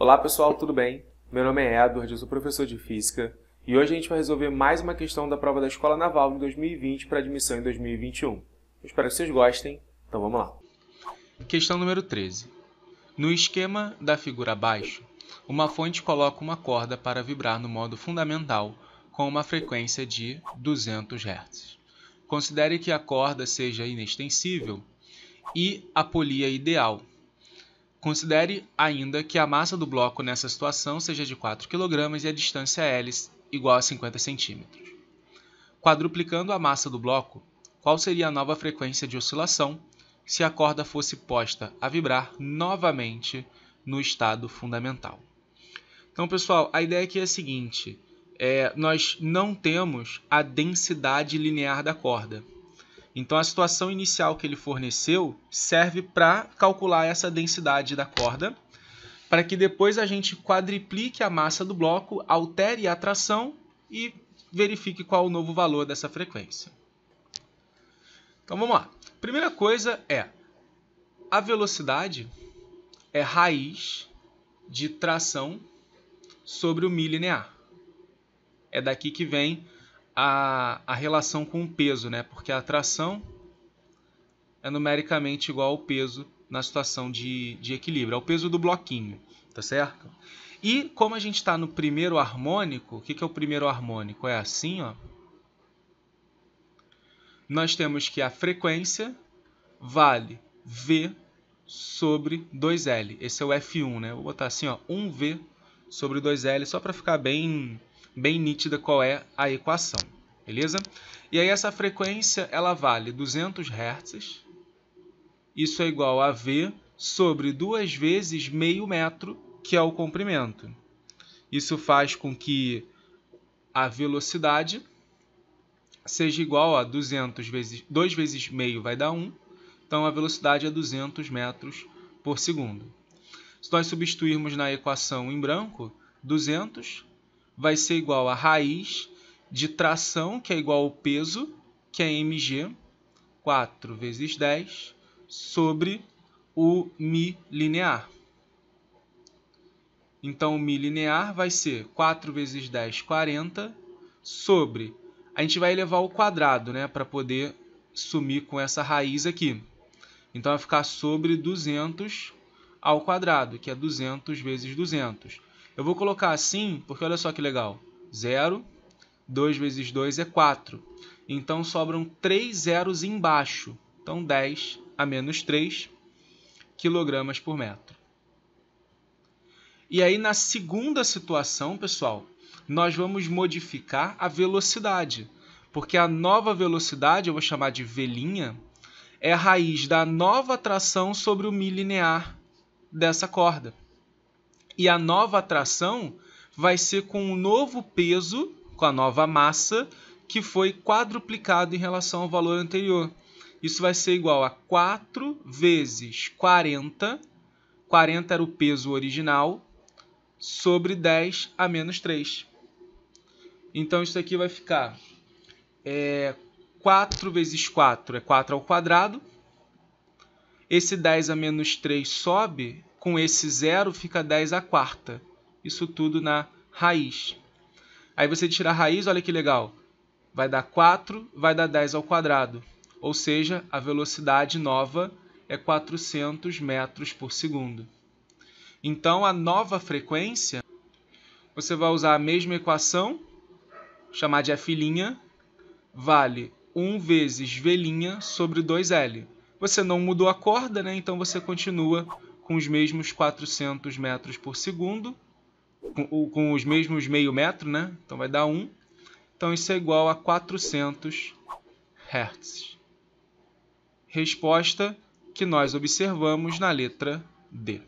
Olá pessoal, tudo bem? Meu nome é Edward, eu sou professor de Física e hoje a gente vai resolver mais uma questão da prova da Escola Naval em 2020 para admissão em 2021. Eu espero que vocês gostem, então vamos lá. Questão número 13. No esquema da figura abaixo, uma fonte coloca uma corda para vibrar no modo fundamental com uma frequência de 200 Hz. Considere que a corda seja inextensível e a polia ideal, Considere ainda que a massa do bloco nessa situação seja de 4 kg e a distância L igual a 50 cm. Quadruplicando a massa do bloco, qual seria a nova frequência de oscilação se a corda fosse posta a vibrar novamente no estado fundamental? Então, pessoal, a ideia aqui é a seguinte: é, nós não temos a densidade linear da corda. Então a situação inicial que ele forneceu serve para calcular essa densidade da corda, para que depois a gente quadriplique a massa do bloco, altere a tração e verifique qual o novo valor dessa frequência. Então vamos lá. Primeira coisa é a velocidade é raiz de tração sobre o milinear. É daqui que vem a, a relação com o peso, né? Porque a atração é numericamente igual ao peso na situação de, de equilíbrio, é o peso do bloquinho, tá certo? E como a gente está no primeiro harmônico, o que, que é o primeiro harmônico? É assim, ó. Nós temos que a frequência vale V sobre 2L. Esse é o F1, né? Vou botar assim, ó, 1V sobre 2L, só para ficar bem bem nítida qual é a equação, beleza? E aí essa frequência ela vale 200 Hz, isso é igual a V sobre duas vezes meio metro, que é o comprimento. Isso faz com que a velocidade seja igual a 200 vezes 2 vezes meio vai dar 1, então a velocidade é 200 metros por segundo. Se nós substituirmos na equação em branco, 200 vai ser igual a raiz de tração, que é igual ao peso, que é mg, 4 vezes 10, sobre o mi linear. Então, o mi linear vai ser 4 vezes 10, 40, sobre... A gente vai elevar ao quadrado, né, para poder sumir com essa raiz aqui. Então, vai ficar sobre 200 ao quadrado, que é 200 vezes 200. Eu vou colocar assim, porque olha só que legal. 0, 2 vezes 2 é 4. Então sobram 3 zeros embaixo. Então 10 a menos 3 quilogramas por metro. E aí na segunda situação, pessoal, nós vamos modificar a velocidade. Porque a nova velocidade, eu vou chamar de V', é a raiz da nova tração sobre o milinear dessa corda. E a nova atração vai ser com um novo peso, com a nova massa, que foi quadruplicado em relação ao valor anterior. Isso vai ser igual a 4 vezes 40, 40 era o peso original, sobre 10 a menos 3. Então isso aqui vai ficar é, 4 vezes 4 é 4 ao quadrado. Esse 10 a menos 3 sobe, com esse zero fica 10 à quarta. Isso tudo na raiz. Aí você tira a raiz, olha que legal. Vai dar 4, vai dar 10 ao quadrado. Ou seja, a velocidade nova é 400 metros por segundo. Então, a nova frequência, você vai usar a mesma equação, chamar de f', vale 1 vezes v' sobre 2l. Você não mudou a corda, né? então você continua com os mesmos 400 metros por segundo, com, com os mesmos meio metro, né? Então vai dar 1. Então isso é igual a 400 Hz. Resposta que nós observamos na letra D.